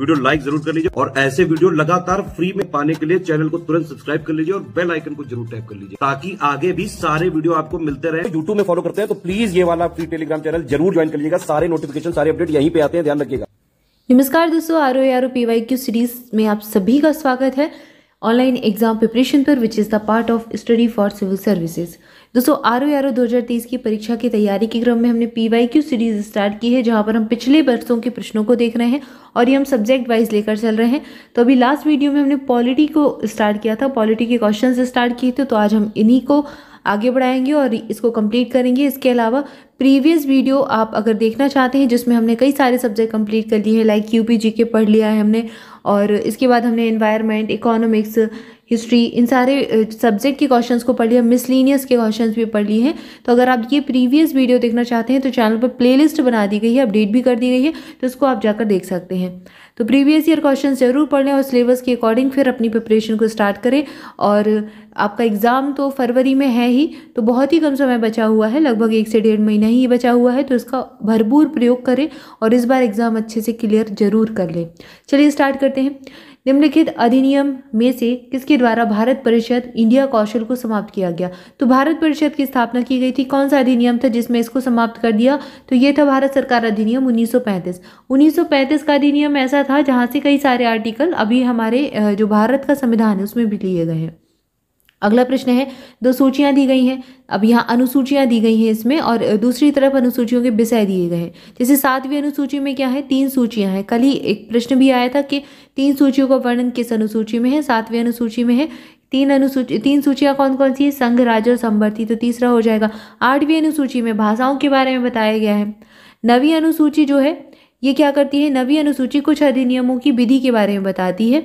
video like जरूर कर लीजिए और ऐसे वीडियो लगातार फ्री में पाने के लिए चैनल को तुरंत सब्सक्राइब कर लीजिए और बेल आइकन को जरूर टैप कर लीजिए ताकि आगे भी सारे वीडियो आपको मिलते रहे यूट्यूब में फॉलो करते हैं तो प्लीज ये वाला फ्री टेलीग्राम चैनल जरूर ज्वाइन कर लीजिएगा सारे नोटिफिकेशन सारे अपडेट यहीं पे आते हैं ध्यान रखिएगा नमस्कार दोस्तों R O R O Q series में आप सभी का स्वागत है ऑनलाइन एग्जाम प्रिपरेशन पर which is the part of study for civil services दोस्तों आर ओ आर ओ दो की परीक्षा की तैयारी के क्रम में हमने P Y Q series start की है जहाँ पर हम पिछले वर्षों के प्रश्नों को देख रहे हैं और ये हम सब्जेक्ट वाइज लेकर चल रहे हैं तो अभी लास्ट वीडियो में हमने पॉलिटी को स्टार्ट किया था पॉलिटी के क्वेश्चन स्टार्ट किए थे तो आज हम इन्हीं को आगे बढ़ाएंगे और इसको कंप्लीट करेंगे इसके अलावा प्रीवियस वीडियो आप अगर देखना चाहते हैं जिसमें हमने कई सारे सब्जेक्ट कंप्लीट कर लिए हैं लाइक यू पी जी के पढ़ लिया है हमने और इसके बाद हमने इन्वायरमेंट इकोनॉमिक्स हिस्ट्री इन सारे सब्जेक्ट के क्वेश्चंस को पढ़ लिया मिसलिनियस के क्वेश्चंस भी पढ़ लिए हैं तो अगर आप ये प्रीवियस वीडियो देखना चाहते हैं तो चैनल पर प्लेलिस्ट बना दी गई है अपडेट भी कर दी गई है तो उसको आप जाकर देख सकते हैं तो प्रीवियस ईयर क्वेश्चन जरूर पढ़ लें और सिलेबस के अकॉर्डिंग फिर अपनी प्रिपरेशन को स्टार्ट करें और आपका एग्ज़ाम तो फरवरी में है ही तो बहुत ही कम समय बचा हुआ है लगभग एक से डेढ़ महीना ही बचा हुआ है तो इसका भरपूर प्रयोग करें और इस बार एग्ज़ाम अच्छे से क्लियर ज़रूर कर लें चलिए स्टार्ट करते हैं निम्नलिखित अधिनियम में से किसके द्वारा भारत परिषद इंडिया कौशल को समाप्त किया गया तो भारत परिषद की स्थापना की गई थी कौन सा अधिनियम था जिसमें इसको समाप्त कर दिया तो ये था भारत सरकार अधिनियम 1935 1935 का अधिनियम ऐसा था जहाँ से कई सारे आर्टिकल अभी हमारे जो भारत का संविधान है उसमें भी लिए गए हैं अगला प्रश्न है दो सूचियाँ दी गई हैं अब यहाँ अनुसूचियाँ दी गई हैं इसमें और दूसरी तरफ अनुसूचियों के विषय दिए गए हैं जैसे सातवीं अनुसूची में क्या है तीन सूचियाँ हैं कल ही एक प्रश्न भी आया था कि तीन सूचियों का वर्णन किस अनुसूची में है सातवीं अनुसूची में है तीन अनुसूची तीन सूचियाँ कौन कौन सी है संघ राज्य और संवर्ती तो तीसरा हो जाएगा आठवीं अनुसूची में भाषाओं के बारे में बताया गया है नवी अनुसूची जो है ये क्या करती है नवी अनुसूची कुछ अधिनियमों की विधि के बारे में बताती है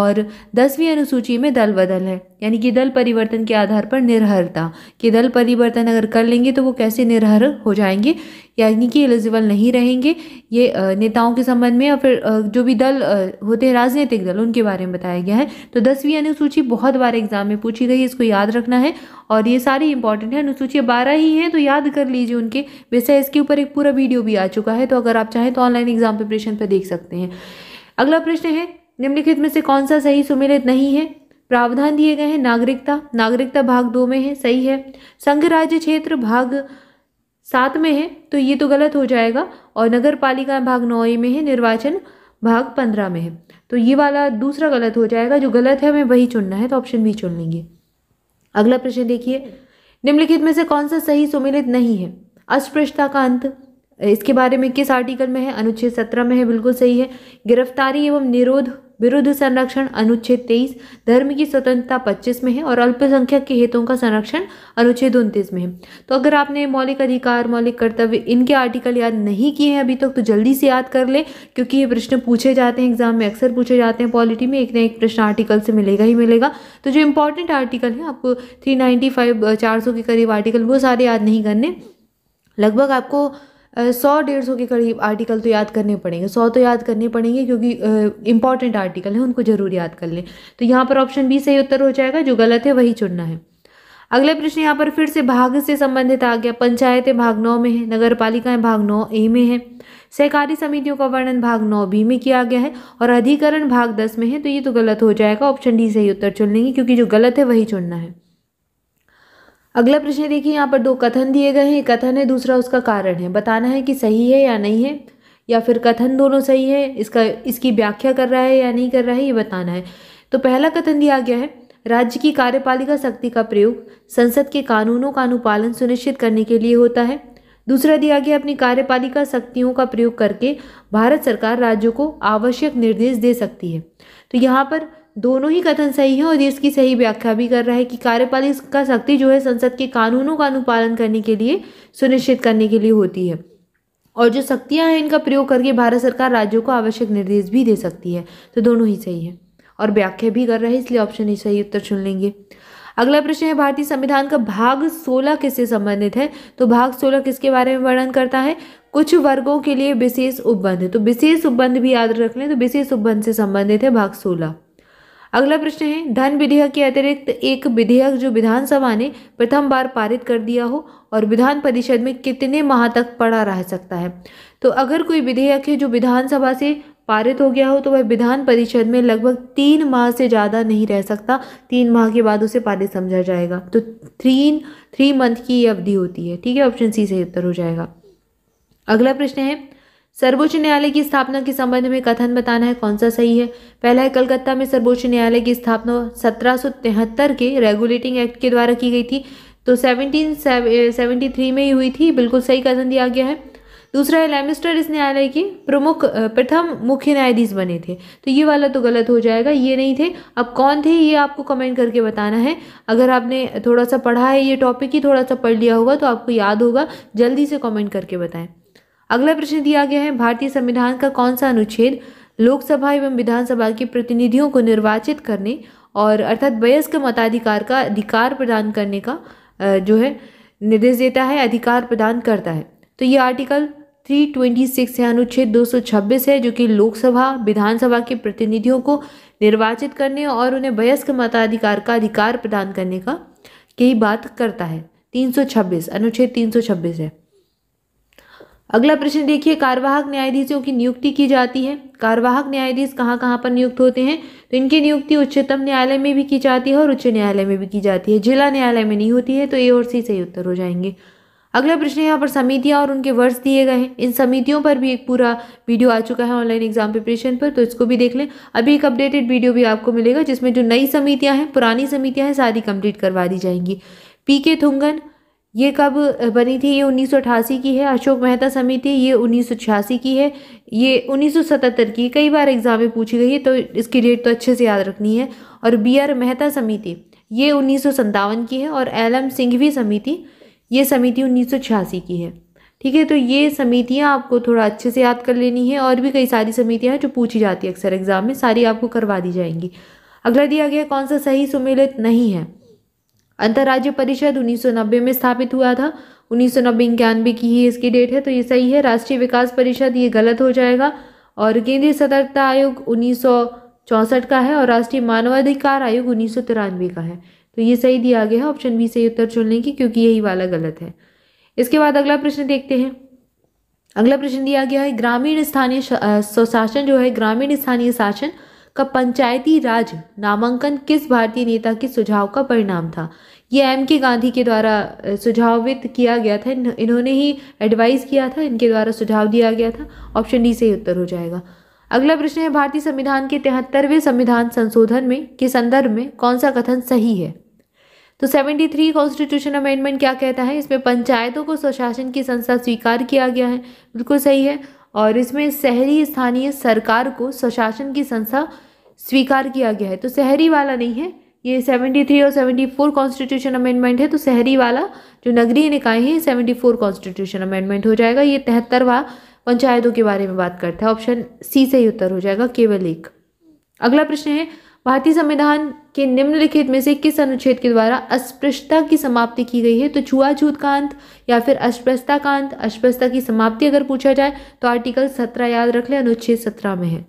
और दसवीं अनुसूची में दल बदल है यानी कि दल परिवर्तन के आधार पर निर्हरता कि दल परिवर्तन अगर कर लेंगे तो वो कैसे निर्हर हो जाएंगे यानी कि एलिजिबल नहीं रहेंगे ये नेताओं के संबंध में या फिर जो भी दल होते हैं राजनीतिक दल उनके बारे में बताया गया है तो दसवीं अनुसूची बहुत बार एग्जाम में पूछी गई है इसको याद रखना है और ये सारी इंपॉर्टेंट है अनुसूची बारह ही हैं तो याद कर लीजिए उनके वैसे इसके ऊपर एक पूरा वीडियो भी आ चुका है तो अगर आप चाहें तो ऑनलाइन एग्जाम प्रिपरेशन पर देख सकते हैं अगला प्रश्न है निम्नलिखित में से कौन सा सही सुमेलित नहीं है प्रावधान दिए गए हैं नागरिकता नागरिकता भाग दो में है सही है संघ राज्य क्षेत्र भाग सात में है तो ये तो गलत हो जाएगा और नगर पालिका भाग नौ में है निर्वाचन भाग पंद्रह में है तो ये वाला दूसरा गलत हो जाएगा जो गलत है हमें वही चुनना है तो ऑप्शन बी चुन लेंगे अगला प्रश्न देखिए निम्नलिखित में से कौन सा सही सुमिलित नहीं है अस्पृश्यता का अंत इसके बारे में किस आर्टिकल में है अनुच्छेद सत्रह में है बिल्कुल सही है गिरफ्तारी एवं निरोध विरुद्ध संरक्षण अनुच्छेद तेईस धर्म की स्वतंत्रता पच्चीस में है और अल्पसंख्यक के हितों का संरक्षण अनुच्छेद उनतीस में है तो अगर आपने मौलिक अधिकार मौलिक कर्तव्य इनके आर्टिकल याद नहीं किए हैं अभी तक तो, तो जल्दी से याद कर लें क्योंकि ये प्रश्न पूछे जाते हैं एग्जाम में अक्सर पूछे जाते हैं पॉलिटी में एक ना एक प्रश्न आर्टिकल से मिलेगा ही मिलेगा तो जो इंपॉर्टेंट आर्टिकल है आपको थ्री नाइन्टी फाइव चार सौ के करीब आर्टिकल वो सारे याद नहीं करने लगभग आपको सौ डेढ़ सौ के करीब आर्टिकल तो याद करने पड़ेंगे सौ तो याद करने पड़ेंगे क्योंकि इंपॉर्टेंट आर्टिकल हैं उनको ज़रूर याद कर लें तो यहाँ पर ऑप्शन बी सही उत्तर हो जाएगा जो गलत है वही चुनना है अगला प्रश्न यहाँ पर फिर से भाग से संबंधित आ गया पंचायतें भाग नौ में है नगर पालिकाएँ भाग नौ ए में है सहकारी समितियों का वर्णन भाग नौ बी में किया गया है और अधिकरण भाग दस में है तो ये तो गलत हो जाएगा ऑप्शन डी सही उत्तर चुन लेंगे क्योंकि जो गलत है वही चुनना है अगला प्रश्न देखिए यहाँ पर दो कथन दिए गए हैं कथन है दूसरा उसका कारण है बताना है कि सही है या नहीं है या फिर कथन दोनों सही है इसका इसकी व्याख्या कर रहा है या नहीं कर रहा है ये बताना है तो पहला कथन दिया गया है राज्य की कार्यपालिका शक्ति का प्रयोग संसद के कानूनों का अनुपालन सुनिश्चित करने के लिए होता है दूसरा दिया गया अपनी कार्यपालिका शक्तियों का प्रयोग करके भारत सरकार राज्यों को आवश्यक निर्देश दे सकती है तो यहाँ पर दोनों ही कथन सही हैं और ये इसकी सही व्याख्या भी कर रहा है कि कार्यपालिका शक्ति जो है संसद के कानूनों का अनुपालन करने के लिए सुनिश्चित करने के लिए होती है और जो शक्तियाँ हैं इनका प्रयोग करके भारत सरकार राज्यों को आवश्यक निर्देश भी दे सकती है तो दोनों ही सही है और व्याख्या भी कर रहा है इसलिए ऑप्शन ही सही उत्तर चुन लेंगे अगला प्रश्न है भारतीय संविधान का भाग 16 किससे संबंधित है तो भाग 16 किसके बारे में वर्णन करता है कुछ वर्गों के लिए विशेष उपबंध तो विशेष उपबंध भी याद रख लें तो विशेष उपबंध से संबंधित है भाग सोलह अगला प्रश्न है धन विधेयक के अतिरिक्त एक विधेयक जो विधानसभा ने प्रथम बार पारित कर दिया हो और विधान परिषद में कितने माह तक पड़ा रह सकता है तो अगर कोई विधेयक है जो विधानसभा से पारित हो गया हो तो वह विधान परिषद में लगभग तीन माह से ज़्यादा नहीं रह सकता तीन माह के बाद उसे पारित समझा जाएगा तो थ्री थ्री मंथ की अवधि होती है ठीक है ऑप्शन सी से उत्तर हो जाएगा अगला प्रश्न है सर्वोच्च न्यायालय की स्थापना के संबंध में कथन बताना है कौन सा सही है पहला है कलकत्ता में सर्वोच्च न्यायालय की स्थापना सत्रह के रेगुलेटिंग एक्ट के द्वारा की गई थी तो सेवनटीन सेवेंटी थ्री में ही हुई थी बिल्कुल सही कथन दिया गया है दूसरा है लेमिस्टर इस न्यायालय के प्रमुख प्रथम मुख्य न्यायाधीश बने थे तो ये वाला तो गलत हो जाएगा ये नहीं थे अब कौन थे ये आपको कमेंट करके बताना है अगर आपने थोड़ा सा पढ़ा है ये टॉपिक ही थोड़ा सा पढ़ लिया होगा तो आपको याद होगा जल्दी से कमेंट करके बताएं अगला प्रश्न दिया गया है भारतीय संविधान का कौन सा अनुच्छेद लोकसभा एवं विधानसभा के प्रतिनिधियों को निर्वाचित करने और अर्थात वयस्क मताधिकार का अधिकार प्रदान करने का जो है निर्देश देता है अधिकार प्रदान करता है तो ये आर्टिकल 326 है अनुच्छेद 226 है जो कि लोकसभा विधानसभा के प्रतिनिधियों को निर्वाचित करने और उन्हें वयस्क मताधिकार का अधिकार प्रदान करने का कई बात करता है 326 अनुच्छेद 326 है अगला प्रश्न देखिए कार्यवाहक न्यायाधीशों की नियुक्ति की जाती है कार्यवाहक न्यायाधीश कहाँ कहाँ पर नियुक्त होते हैं तो इनकी नियुक्ति उच्चतम न्यायालय में भी की जाती है और उच्च न्यायालय में भी की जाती है जिला न्यायालय में नहीं होती है तो ए और सी सही उत्तर हो जाएंगे अगला प्रश्न यहाँ पर समितियाँ और उनके वर्ष दिए गए हैं इन समितियों पर भी एक पूरा वीडियो आ चुका है ऑनलाइन एग्जाम प्रिपरेशन पर तो इसको भी देख लें अभी एक अपडेटेड वीडियो भी आपको मिलेगा जिसमें जो नई समितियाँ हैं पुरानी समितियाँ हैं सारी कंप्लीट करवा दी जाएंगी पी के थुंगन ये कब बनी थी ये उन्नीस की है अशोक मेहता समिति ये उन्नीस की है ये 1977 की कई बार एग्ज़ाम में पूछी गई है तो इसकी डेट तो अच्छे से याद रखनी है और बी आर मेहता समिति ये उन्नीस की है और एल एम सिंघवी समिति ये समिति उन्नीस की है ठीक है तो ये समितियाँ आपको थोड़ा अच्छे से याद कर लेनी है और भी कई सारी समितियाँ हैं जो पूछी जाती है अक्सर एग्ज़ाम में सारी आपको करवा दी जाएंगी अगला दिया गया कौन सा सही सुमेलित नहीं है अंतर्राज्य परिषद 1990 में स्थापित हुआ था उन्नीस सौ नब्बे इक्यानवे की ही इसकी डेट है तो ये सही है राष्ट्रीय विकास परिषद ये गलत हो जाएगा और केंद्रीय सतर्कता आयोग उन्नीस का है और राष्ट्रीय मानवाधिकार आयोग उन्नीस का है तो ये सही दिया गया है ऑप्शन बी से उत्तर चुनने की क्योंकि यही वाला गलत है इसके बाद अगला प्रश्न देखते हैं अगला प्रश्न दिया गया है ग्रामीण स्थानीय स्वशासन जो है ग्रामीण स्थानीय शासन का पंचायती राज नामांकन किस भारतीय नेता के सुझाव का परिणाम था ये एम के गांधी के द्वारा सुझावित किया गया था इन्होंने ही एडवाइस किया था इनके द्वारा सुझाव दिया गया था ऑप्शन डी से ही उत्तर हो जाएगा अगला प्रश्न है भारतीय संविधान के तिहत्तरवें संविधान संशोधन में के संदर्भ में कौन सा कथन सही है तो 73 कॉन्स्टिट्यूशन अमेंडमेंट क्या कहता है इसमें पंचायतों को स्वशासन की संस्था स्वीकार किया गया है बिल्कुल सही है और इसमें शहरी स्थानीय सरकार को स्वशासन की संस्था स्वीकार किया गया है तो शहरी वाला नहीं है ये 73 और 74 कॉन्स्टिट्यूशन अमेंडमेंट है तो शहरी वाला जो नगरीय निकाय है 74 कॉन्स्टिट्यूशन अमेंडमेंट हो जाएगा ये तिहत्तरवा पंचायतों के बारे में बात करता है ऑप्शन सी से ही उत्तर हो जाएगा केवल एक अगला प्रश्न है भारतीय संविधान के निम्नलिखित में से किस अनुच्छेद के द्वारा अस्पृश्यता की समाप्ति की गई है तो छुआछूत का अंत या फिर अस्पृश्यता का अंत अस्पृश्यता की समाप्ति अगर पूछा जाए तो आर्टिकल सत्रह याद रख लें अनुच्छेद सत्रह में है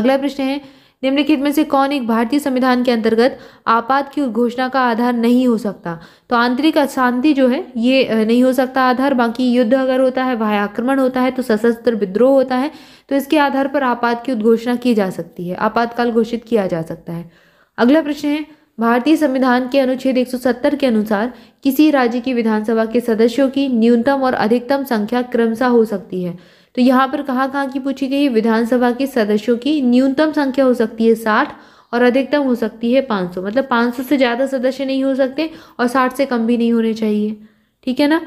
अगला प्रश्न है निम्नलिखित में से कौन एक भारतीय संविधान के अंतर्गत आपात की उद्घोषणा का आधार नहीं हो सकता तो आंतरिक अशांति जो है ये नहीं हो सकता आधार बाकी युद्ध अगर होता है बाह्य आक्रमण होता है तो सशस्त्र विद्रोह होता है तो इसके आधार पर आपात की उद्घोषणा की जा सकती है आपातकाल घोषित किया जा सकता है अगला प्रश्न है भारतीय संविधान के अनुच्छेद 170 के अनुसार किसी राज्य की विधानसभा के सदस्यों की न्यूनतम और अधिकतम संख्या क्रमशः हो सकती है तो यहाँ पर कहाँ कहाँ की पूछी गई विधानसभा के सदस्यों की न्यूनतम संख्या हो सकती है साठ और अधिकतम हो सकती है सौ मतलब सौ से ज़्यादा सदस्य नहीं हो सकते और साठ से कम भी नहीं होने चाहिए ठीक है ना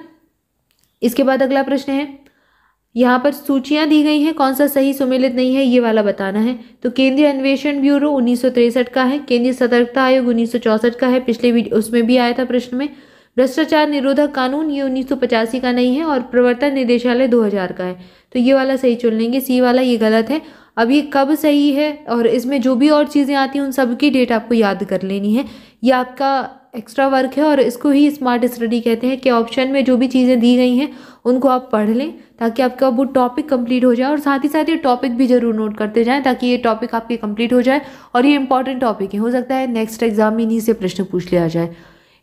इसके बाद अगला प्रश्न है यहाँ पर सूचियाँ दी गई हैं कौन सा सही सुमेलित नहीं है ये वाला बताना है तो केंद्रीय अन्वेषण ब्यूरो उन्नीस का है केंद्रीय सतर्कता आयोग उन्नीस का है पिछले उसमें भी आया था प्रश्न में भ्रष्टाचार निरोधक कानून ये उन्नीस का नहीं है और प्रवर्तन निदेशालय 2000 का है तो ये वाला सही चुन लेंगे सी वाला ये गलत है अब ये कब सही है और इसमें जो भी और चीज़ें आती हैं उन सब की डेट आपको याद कर लेनी है ये आपका एक्स्ट्रा वर्क है और इसको ही स्मार्ट स्टडी कहते हैं कि ऑप्शन में जो भी चीज़ें दी गई हैं उनको आप पढ़ लें ताकि आपका वो टॉपिक कंप्लीट हो जाए और साथ ही साथ ये टॉपिक भी ज़रूर नोट करते जाएं ताकि ये टॉपिक आपके कंप्लीट हो जाए और ये इंपॉर्टेंट टॉपिक है हो सकता है नेक्स्ट एग्जाम में इन्हीं से प्रश्न पूछ लिया जाए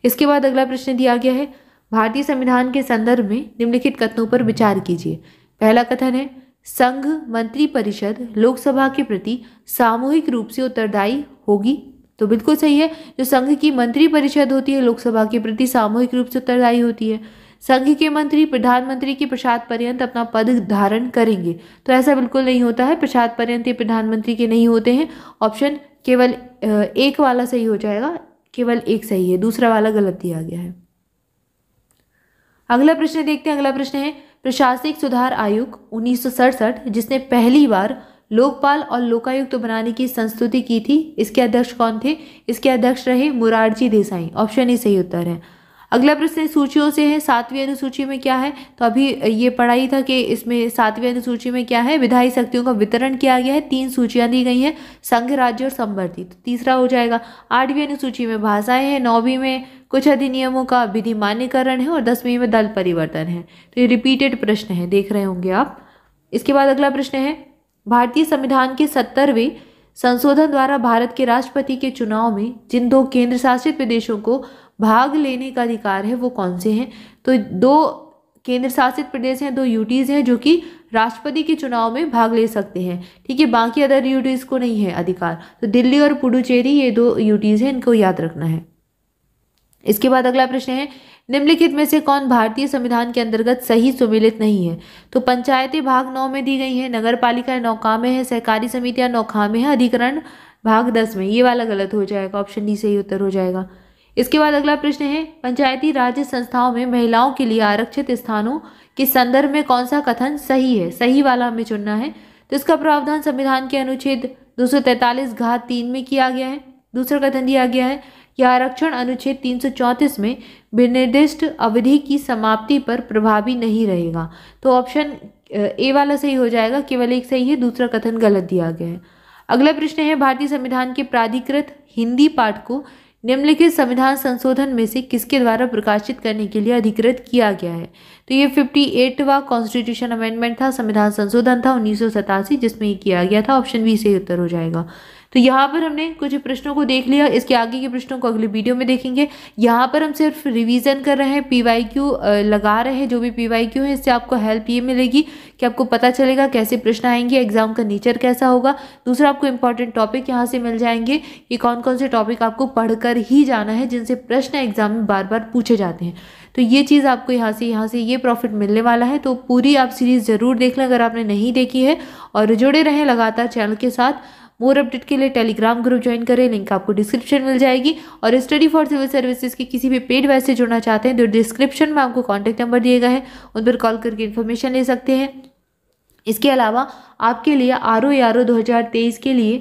इसके बाद अगला प्रश्न दिया गया है भारतीय संविधान के संदर्भ में निम्नलिखित कथनों पर विचार कीजिए पहला कथन है संघ मंत्री परिषद लोकसभा के प्रति सामूहिक रूप से उत्तरदायी होगी तो बिल्कुल सही है जो संघ की मंत्री परिषद होती है लोकसभा के प्रति सामूहिक रूप से उत्तरदायी होती है संघ के मंत्री प्रधानमंत्री के प्रसाद पर्यंत अपना पद धारण करेंगे तो ऐसा बिल्कुल नहीं होता है प्रसाद पर्यंत ये प्रधानमंत्री के नहीं होते हैं ऑप्शन केवल एक वाला सही हो जाएगा केवल एक सही है दूसरा वाला गलत दिया गया है अगला प्रश्न देखते हैं अगला प्रश्न है प्रशासनिक सुधार आयुक्त उन्नीस जिसने पहली बार लोकपाल और लोकायुक्त तो बनाने की संस्तुति की थी इसके अध्यक्ष कौन थे इसके अध्यक्ष रहे मुरारजी देसाई ऑप्शन ही सही उत्तर है अगला प्रश्न सूचियों से है सातवीं अनुसूची में क्या है तो अभी ये पढ़ा ही था कि इसमें सातवीं अनुसूची में क्या है विधायी शक्तियों का वितरण किया गया है तीन सूचियाँ दी गई हैं संघ राज्य और संवर्धित तो तीसरा हो जाएगा आठवीं अनुसूची में भाषाएं हैं नौवीं में कुछ अधिनियमों का विधि मान्यकरण है और दसवीं में दल परिवर्तन है तो ये रिपीटेड प्रश्न है देख रहे होंगे आप इसके बाद अगला प्रश्न है भारतीय संविधान के सत्तरवें संशोधन द्वारा भारत के राष्ट्रपति के चुनाव में जिन दो केंद्र शासित प्रदेशों को भाग लेने का अधिकार है वो कौन से हैं तो दो केंद्र शासित प्रदेश हैं दो यूटीज़ हैं जो कि राष्ट्रपति के चुनाव में भाग ले सकते हैं ठीक है बाकी अदर यूटीज़ को नहीं है अधिकार तो दिल्ली और पुडुचेरी ये दो यूटीज़ हैं इनको याद रखना है इसके बाद अगला प्रश्न है निम्नलिखित में से कौन भारतीय संविधान के अंतर्गत सही सुमिलित नहीं है तो पंचायतें भाग नौ में दी गई हैं नगर पालिका नौका में है सहकारी समितियां नौका में है अधिकरण भाग दस में ये वाला गलत हो जाएगा ऑप्शन डी सही उत्तर हो जाएगा इसके बाद अगला प्रश्न है पंचायती राज संस्थाओं में महिलाओं के लिए आरक्षित स्थानों के संदर्भ में कौन सा कथन सही है सही वाला हमें चुनना है तो इसका प्रावधान संविधान के अनुच्छेद दो घात तीन में किया गया है दूसरा कथन दिया गया है यह आरक्षण अनुच्छेद 334 में विनिर्दिष्ट अवधि की समाप्ति पर प्रभावी नहीं रहेगा तो ऑप्शन ए वाला सही हो जाएगा केवल एक सही है दूसरा कथन गलत दिया गया है अगला प्रश्न है भारतीय संविधान के प्राधिकृत हिंदी पाठ को निम्नलिखित संविधान संशोधन में से किसके द्वारा प्रकाशित करने के लिए अधिकृत किया गया है तो ये फिफ्टी एटवा कॉन्स्टिट्यूशन अमेंडमेंट था संविधान संशोधन था उन्नीस जिसमें ये किया गया था ऑप्शन बी से उत्तर हो जाएगा तो यहाँ पर हमने कुछ प्रश्नों को देख लिया इसके आगे के प्रश्नों को अगले वीडियो में देखेंगे यहाँ पर हम सिर्फ रिवीजन कर रहे हैं पी लगा रहे हैं जो भी पी है इससे आपको हेल्प ये मिलेगी कि आपको पता चलेगा कैसे प्रश्न आएंगे एग्जाम का नेचर कैसा होगा दूसरा आपको इंपॉर्टेंट टॉपिक यहाँ से मिल जाएंगे कि कौन कौन से टॉपिक आपको पढ़कर ही जाना है जिनसे प्रश्न एग्जाम में बार बार पूछे जाते हैं तो ये चीज़ आपको यहाँ से यहाँ से ये प्रॉफिट मिलने वाला है तो पूरी आप सीरीज़ ज़रूर देख लें अगर आपने नहीं देखी है और जुड़े रहें लगातार चैनल के साथ मोर अपडेट के लिए टेलीग्राम ग्रुप ज्वाइन करें लिंक आपको डिस्क्रिप्शन मिल जाएगी और स्टडी फॉर सिविल सर्विसेज के किसी भी पेड वैसे जुड़ना चाहते हैं तो डिस्क्रिप्शन में आपको कॉन्टैक्ट नंबर दिए गए हैं उन पर कॉल करके इन्फॉर्मेशन ले सकते हैं इसके अलावा आपके लिए आर ओ आर ओ दो के लिए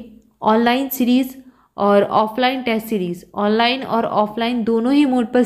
ऑनलाइन सीरीज़ और ऑफलाइन टेस्ट सीरीज़ ऑनलाइन और ऑफलाइन दोनों ही मोड पर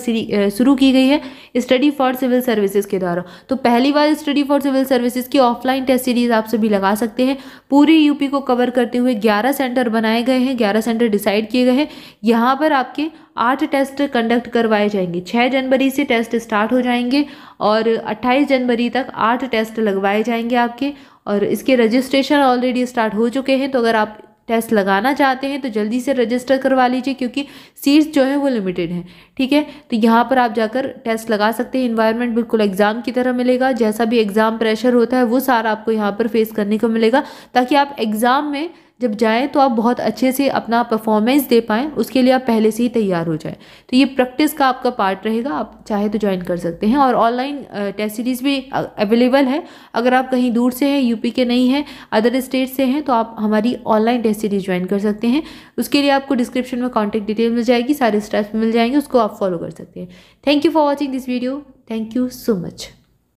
शुरू की गई है स्टडी फॉर सिविल सर्विसेज के द्वारा तो पहली बार स्टडी फॉर सिविल सर्विसेज की ऑफलाइन टेस्ट सीरीज़ आप सभी लगा सकते हैं पूरी यूपी को कवर करते हुए ग्यारह सेंटर बनाए गए हैं ग्यारह सेंटर डिसाइड किए गए हैं यहाँ पर आपके आठ टेस्ट कंडक्ट करवाए जाएंगे छः जनवरी से टेस्ट स्टार्ट हो जाएंगे और अट्ठाईस जनवरी तक आठ टेस्ट लगवाए जाएंगे आपके और इसके रजिस्ट्रेशन ऑलरेडी स्टार्ट हो चुके हैं तो अगर आप टेस्ट लगाना चाहते हैं तो जल्दी से रजिस्टर करवा लीजिए क्योंकि सीट्स जो हैं वो लिमिटेड हैं ठीक है तो यहाँ पर आप जाकर टेस्ट लगा सकते हैं इन्वायरमेंट बिल्कुल एग्ज़ाम की तरह मिलेगा जैसा भी एग्ज़ाम प्रेशर होता है वो सारा आपको यहाँ पर फेस करने को मिलेगा ताकि आप एग्ज़ाम में जब जाएँ तो आप बहुत अच्छे से अपना परफॉर्मेंस दे पाएँ उसके लिए आप पहले से ही तैयार हो जाएं तो ये प्रैक्टिस का आपका पार्ट रहेगा आप चाहे तो ज्वाइन कर सकते हैं और ऑनलाइन टेस्ट सीरीज़ भी अवेलेबल है अगर आप कहीं दूर से हैं यूपी के नहीं हैं अदर स्टेट से हैं तो आप हमारी ऑनलाइन टेस्ट सीरीज़ ज्वाइन कर सकते हैं उसके लिए आपको डिस्क्रिप्शन में कॉन्टैक्ट डिटेल मिल जाएगी सारे स्टेप्स मिल जाएंगे उसको आप फॉलो कर सकते हैं thank you for watching this video thank you so much